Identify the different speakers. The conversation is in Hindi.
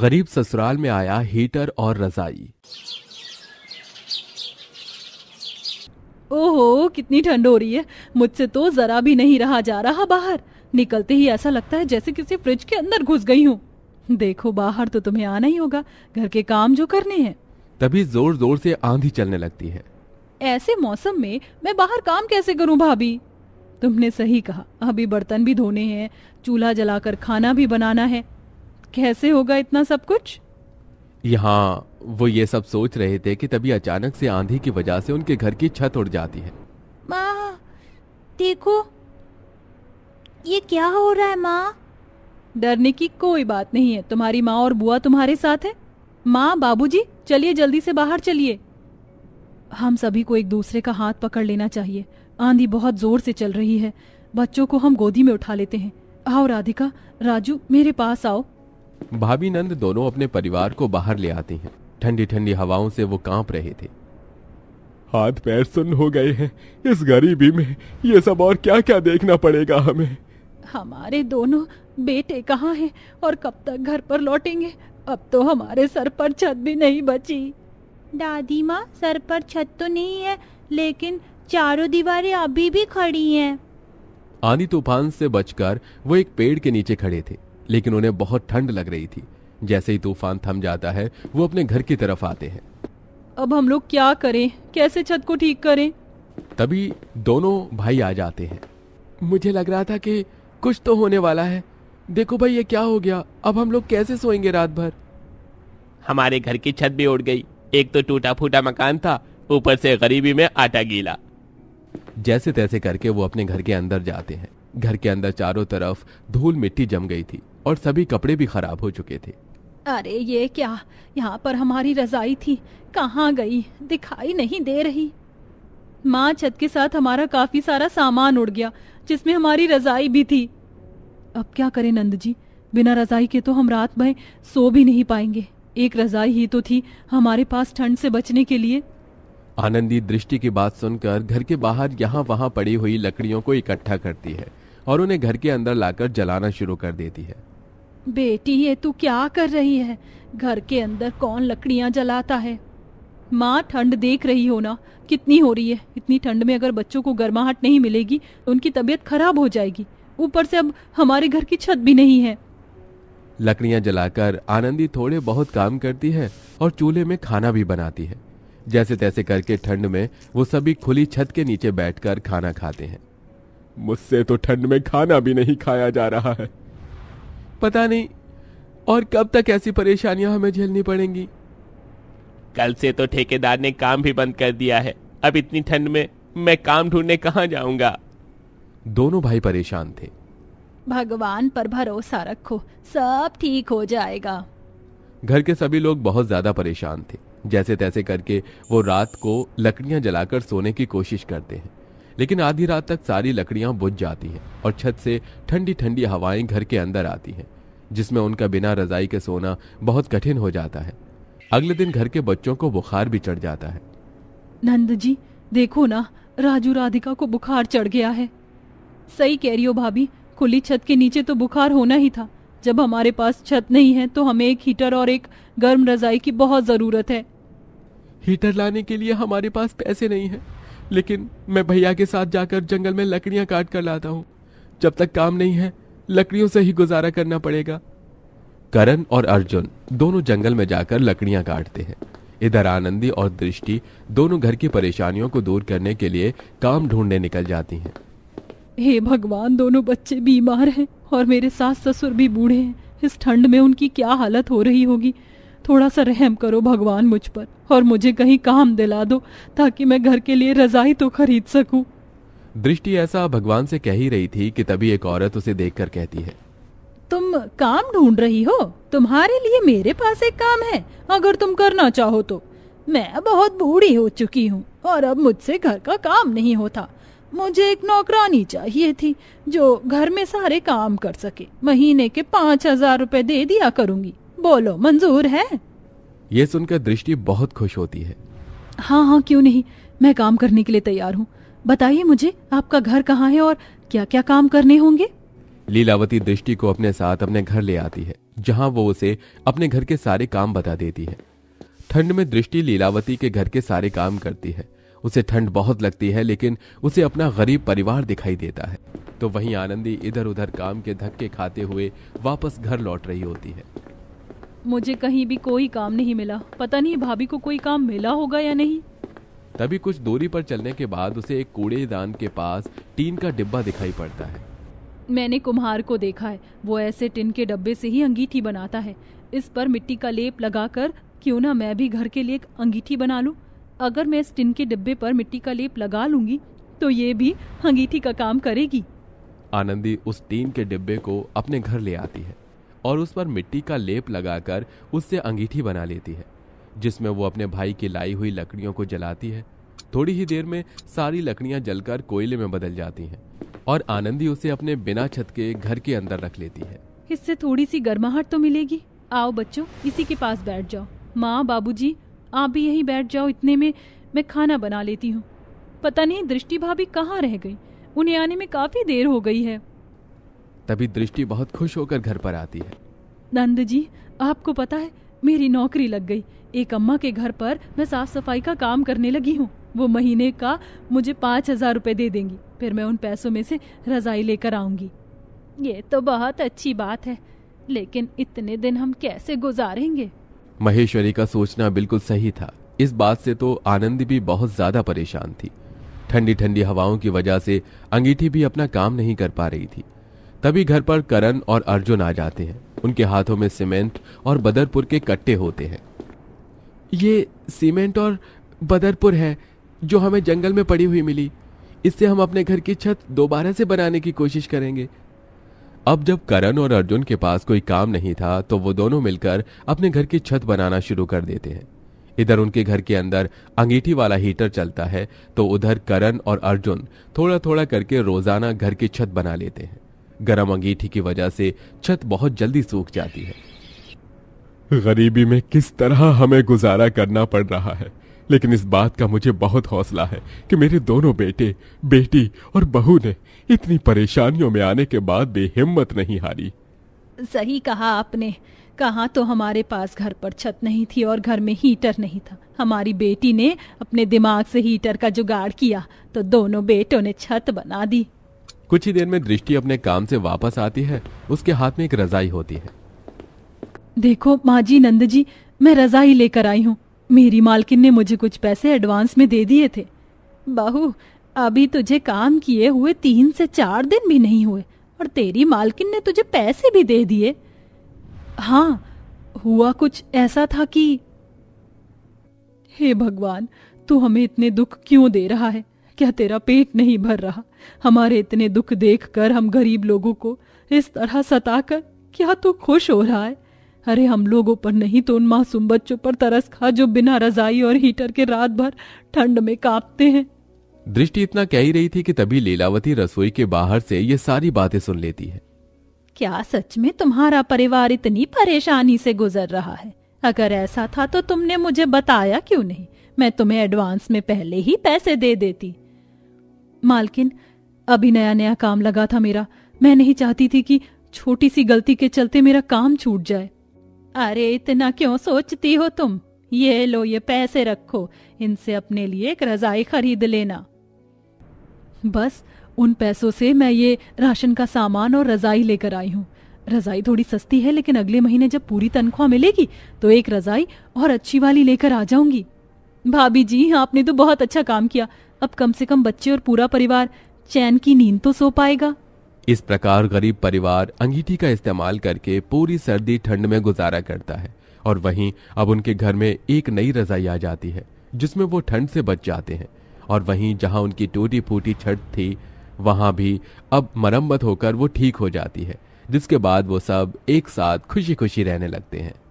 Speaker 1: गरीब ससुराल में आया हीटर और रजाई
Speaker 2: ओहो कितनी ठंड हो रही है मुझसे तो जरा भी नहीं रहा जा रहा बाहर निकलते ही ऐसा लगता है जैसे किसी फ्रिज के अंदर घुस गई हूँ देखो बाहर तो तुम्हें आना ही होगा घर के काम जो करने हैं
Speaker 1: तभी जोर जोर से आंधी चलने
Speaker 2: लगती है ऐसे मौसम में मैं बाहर काम कैसे करूँ भाभी तुमने सही कहा अभी बर्तन भी धोने हैं चूल्हा जलाकर खाना भी बनाना है कैसे होगा इतना सब कुछ
Speaker 1: यहाँ वो ये सब सोच रहे थे कि तभी अचानक से आंधी की वजह से उनके घर की छत उड़ जाती है
Speaker 2: माँ देखो ये क्या हो रहा है माँ डरने की कोई बात नहीं है तुम्हारी माँ और बुआ तुम्हारे साथ है माँ बाबूजी चलिए जल्दी से बाहर चलिए हम सभी को एक दूसरे का हाथ पकड़ लेना चाहिए आंधी बहुत जोर से चल रही है बच्चों को हम गोदी में उठा लेते हैं आओ राधिका राजू मेरे पास आओ
Speaker 1: भाभी नंद दोनों अपने परिवार को बाहर ले आते हैं ठंडी ठंडी हवाओं से वो कांप रहे थे हाथ पैर सुन हो गए हैं इस गरीबी में ये सब और क्या क्या देखना पड़ेगा हमें
Speaker 2: हमारे दोनों बेटे कहाँ हैं और कब तक घर पर लौटेंगे अब तो हमारे सर पर छत भी नहीं बची दादी माँ सर पर छत तो नहीं है लेकिन चारों दीवारें अभी भी खड़ी हैं
Speaker 1: आंधी तूफान से बचकर वो एक पेड़ के नीचे खड़े थे लेकिन उन्हें बहुत ठंड लग रही थी जैसे ही तूफान थम जाता है वो अपने घर की तरफ आते हैं
Speaker 2: अब हम लोग क्या करें कैसे छत को ठीक करें
Speaker 1: तभी दोनों भाई आ जाते हैं मुझे लग रहा था कि कुछ तो होने वाला है देखो भाई ये क्या हो गया अब हम लोग कैसे सोएंगे रात भर हमारे घर की छत भी उड़ गई एक तो टूटा फूटा मकान था ऊपर से गरीबी में आटा गीला जैसे तैसे करके वो अपने घर के अंदर जाते हैं घर के अंदर चारों तरफ धूल मिट्टी जम गई थी और सभी कपड़े भी खराब हो चुके थे
Speaker 2: अरे ये क्या यहाँ पर हमारी रजाई थी कहाँ गई दिखाई नहीं दे रही माँ छत के साथ हमारा काफी सारा सामान उड़ गया जिसमें हमारी रजाई भी थी अब क्या करें नंद जी बिना रजाई के तो हम रात भर सो भी नहीं पाएंगे एक रजाई ही तो थी हमारे पास ठंड से बचने के लिए
Speaker 1: आनंदी दृष्टि की बात सुनकर घर के बाहर यहाँ वहाँ पड़ी हुई लकड़ियों को इकट्ठा करती है और उन्हें घर के अंदर लाकर जलाना शुरू कर देती है
Speaker 2: बेटी ये तू क्या कर रही है घर के अंदर कौन लकड़ियां जलाता है माँ ठंड देख रही हो ना कितनी हो रही है इतनी ठंड में अगर बच्चों को गर्माहट नहीं मिलेगी तो उनकी तबीयत खराब हो जाएगी ऊपर से अब हमारे घर की छत भी नहीं है
Speaker 1: लकड़ियां जलाकर आनंदी थोड़े बहुत काम करती है और चूल्हे में खाना भी बनाती है जैसे तैसे करके ठंड में वो सभी खुली छत के नीचे बैठकर खाना खाते हैं मुझसे तो ठंड में खाना भी नहीं खाया जा रहा है पता नहीं और कब तक ऐसी परेशानियां हमें झेलनी पड़ेंगी कल से तो ठेकेदार ने काम भी बंद कर दिया है अब इतनी ठंड में मैं काम ढूंढने कहाँ जाऊंगा दोनों भाई परेशान थे
Speaker 2: भगवान पर भरोसा रखो सब ठीक हो जाएगा
Speaker 1: घर के सभी लोग बहुत ज्यादा परेशान थे जैसे तैसे करके वो रात को लकड़ियां जलाकर सोने की कोशिश करते हैं लेकिन आधी रात तक सारी लकड़ियां बुझ जाती हैं और छत से ठंडी ठंडी हवाएं घर के अंदर आती हैं जिसमें उनका बिना रजाई के सोना बहुत कठिन हो जाता है अगले दिन घर के बच्चों को बुखार भी चढ़ जाता है
Speaker 2: नंद जी देखो ना राजू राधिका को बुखार चढ़ गया है सही कह रही हो भाभी खुली छत के नीचे तो बुखार होना ही था जब हमारे पास छत नहीं है तो हमें एक हीटर और एक गर्म रजाई की बहुत जरूरत है
Speaker 1: हीटर लाने के लिए हमारे पास पैसे नहीं है लेकिन मैं भैया के साथ जाकर जंगल में लकड़ियाँ काट कर लाता हूँ जब तक काम नहीं है लकड़ियों से ही गुजारा करना पड़ेगा करण और अर्जुन दोनों जंगल में जाकर लकड़ियां काटते हैं इधर आनंदी और दृष्टि दोनों घर की परेशानियों को दूर करने के लिए काम ढूंढने निकल जाती हैं
Speaker 2: हे भगवान दोनों बच्चे बीमार हैं और मेरे सास ससुर भी बूढ़े हैं इस ठंड में उनकी क्या हालत हो रही होगी थोड़ा सा रहम करो भगवान मुझ पर और मुझे कहीं काम दिला दो ताकि मैं घर के लिए रजाई तो खरीद सकूं।
Speaker 1: दृष्टि ऐसा भगवान से कह ही रही थी कि तभी एक औरत उसे देखकर कहती है
Speaker 2: तुम काम ढूंढ रही हो तुम्हारे लिए मेरे पास एक काम है अगर तुम करना चाहो तो मैं बहुत बूढ़ी हो चुकी हूँ और अब मुझसे घर का काम नहीं होता मुझे एक नौकरानी चाहिए थी जो घर में सारे काम कर सके महीने के पाँच हजार रूपए दे दिया करूंगी बोलो मंजूर है
Speaker 1: ये सुनकर दृष्टि बहुत खुश होती है
Speaker 2: हाँ हाँ क्यों नहीं मैं काम करने के लिए तैयार हूँ बताइए मुझे आपका घर कहाँ है और क्या क्या काम करने होंगे
Speaker 1: लीलावती दृष्टि को अपने साथ अपने घर ले आती है जहाँ वो उसे अपने घर के सारे काम बता देती है ठंड में दृष्टि लीलावती के घर के सारे काम करती है उसे ठंड बहुत लगती है लेकिन उसे अपना गरीब परिवार दिखाई देता है तो वहीं आनंदी इधर उधर काम के धक्के खाते हुए वापस घर लौट रही होती है
Speaker 2: मुझे कहीं भी कोई काम नहीं मिला पता नहीं भाभी को कोई काम मिला होगा या नहीं
Speaker 1: तभी कुछ दूरी पर चलने के बाद उसे एक कूड़ेदान के पास टीन का डिब्बा दिखाई पड़ता है
Speaker 2: मैंने कुम्हार को देखा है वो ऐसे टिन के डब्बे से ही अंगीठी बनाता है इस पर मिट्टी का लेप लगाकर क्यों ना मैं भी घर के लिए एक अंगीठी बना लूं अगर मैं इस टिन के डिब्बे पर मिट्टी का लेप लगा लूंगी तो ये भी अंगीठी का काम करेगी
Speaker 1: आनंदी उस टीन के डिब्बे को अपने घर ले आती है और उस पर मिट्टी का लेप लगाकर उससे अंगीठी बना लेती है जिसमें वो अपने भाई की लाई हुई लकड़ियों को जलाती है थोड़ी ही देर में सारी लकड़ियां जलकर कोयले में बदल जाती हैं और आनंदी उसे अपने बिना छत के घर के अंदर रख लेती है
Speaker 2: इससे थोड़ी सी गर्माहट तो मिलेगी आओ बच्चों इसी के पास बैठ जाओ माँ बाबूजी आप भी यहीं बैठ जाओ इतने में मैं खाना बना लेती हूँ पता नहीं दृष्टि भाभी कहाँ रह गई उन्हें आने में काफी देर हो गई है
Speaker 1: तभी दृष्टि बहुत खुश होकर घर पर आती है
Speaker 2: नंद जी आपको पता है मेरी नौकरी लग गई एक अम्मा के घर पर मैं साफ सफाई का काम करने लगी हूँ वो महीने का मुझे पाँच हजार रूपए दे देंगी फिर मैं उन पैसों में से रजाई लेकर आऊंगी ये तो बहुत अच्छी बात है लेकिन इतने दिन हम कैसे गुजारेंगे
Speaker 1: महेश्वरी का सोचना बिल्कुल सही था इस बात से तो आनंदी भी बहुत ज्यादा परेशान थी ठंडी ठंडी हवाओं की वजह से अंगीठी भी अपना काम नहीं कर पा रही थी तभी घर पर करण और अर्जुन आ जाते हैं उनके हाथों में सीमेंट और बदरपुर के कट्टे होते हैं ये सीमेंट और बदरपुर है जो हमें जंगल में पड़ी हुई मिली इससे हम अपने घर की छत दोबारा से बनाने की कोशिश करेंगे अब जब करण और अर्जुन के पास कोई काम नहीं था तो वो दोनों मिलकर अपने घर की छत बनाना शुरू कर देते हैं इधर उनके घर के अंदर अंगीठी वाला हीटर चलता है तो उधर करण और अर्जुन थोड़ा थोड़ा करके रोजाना घर की छत बना लेते हैं गर्म अंगीठी की वजह से छत बहुत जल्दी सूख जाती है गरीबी में किस तरह हमें गुजारा करना पड़ रहा है लेकिन इस बात का मुझे बहुत हौसला है कि मेरे दोनों बेटे बेटी और बहू ने इतनी परेशानियों में आने के बाद भी हिम्मत नहीं हारी
Speaker 2: सही कहा आपने कहा तो हमारे पास घर पर छत नहीं थी और घर में हीटर नहीं था हमारी बेटी ने अपने दिमाग से हीटर का जुगाड़ किया तो दोनों बेटों ने छत बना दी
Speaker 1: कुछ ही देर में दृष्टि अपने काम से वापस आती है उसके हाथ में एक रजाई होती है
Speaker 2: देखो माँ जी नंद जी मैं रजाई लेकर आई हूँ मेरी मालकिन ने मुझे कुछ पैसे एडवांस में दे दिए थे बाहू अभी तुझे काम किए हुए तीन से चार दिन भी नहीं हुए और तेरी मालकिन ने तुझे पैसे भी दे दिए हाँ हुआ कुछ ऐसा था कि हे भगवान तू हमें इतने दुख क्यों दे रहा है क्या तेरा पेट नहीं भर रहा हमारे इतने दुख देख कर हम गरीब लोगों को इस तरह सता कर क्या तू तो खुश हो रहा है अरे हम लोगों पर नहीं तो उन मासूम बच्चों पर तरस खा जो बिना रजाई और हीटर के रात भर ठंड में कांपते हैं
Speaker 1: दृष्टि इतना कह ही रही थी कि तभी लीलावती रसोई के बाहर से ये सारी बातें सुन लेती है
Speaker 2: क्या सच में तुम्हारा परिवार इतनी परेशानी से गुजर रहा है अगर ऐसा था तो तुमने मुझे बताया क्यों नहीं मैं तुम्हें एडवांस में पहले ही पैसे दे देती मालकिन अभी नया नया काम लगा था मेरा मैं नहीं चाहती थी कि छोटी सी गलती के चलते मेरा काम छूट जाए अरे इतना क्यों सोचती हो तुम ये लो ये पैसे रखो इनसे अपने लिए एक रजाई खरीद लेना बस उन पैसों से मैं ये राशन का सामान और रजाई लेकर आई हूँ रजाई थोड़ी सस्ती है लेकिन अगले महीने जब पूरी तनख्वाह मिलेगी तो एक रजाई और अच्छी वाली लेकर आ जाऊंगी भाभी जी आपने तो बहुत अच्छा काम किया अब कम से कम बच्चे और पूरा परिवार चैन की नींद तो सो पाएगा
Speaker 1: इस प्रकार गरीब परिवार अंगीठी का इस्तेमाल करके पूरी सर्दी ठंड में गुजारा करता है और वहीं अब उनके घर में एक नई रजाई आ जाती है जिसमें वो ठंड से बच जाते हैं और वहीं जहां उनकी टूटी फूटी छत थी वहां भी अब मरम्मत होकर वो ठीक हो जाती है जिसके बाद वो सब एक साथ खुशी खुशी रहने लगते हैं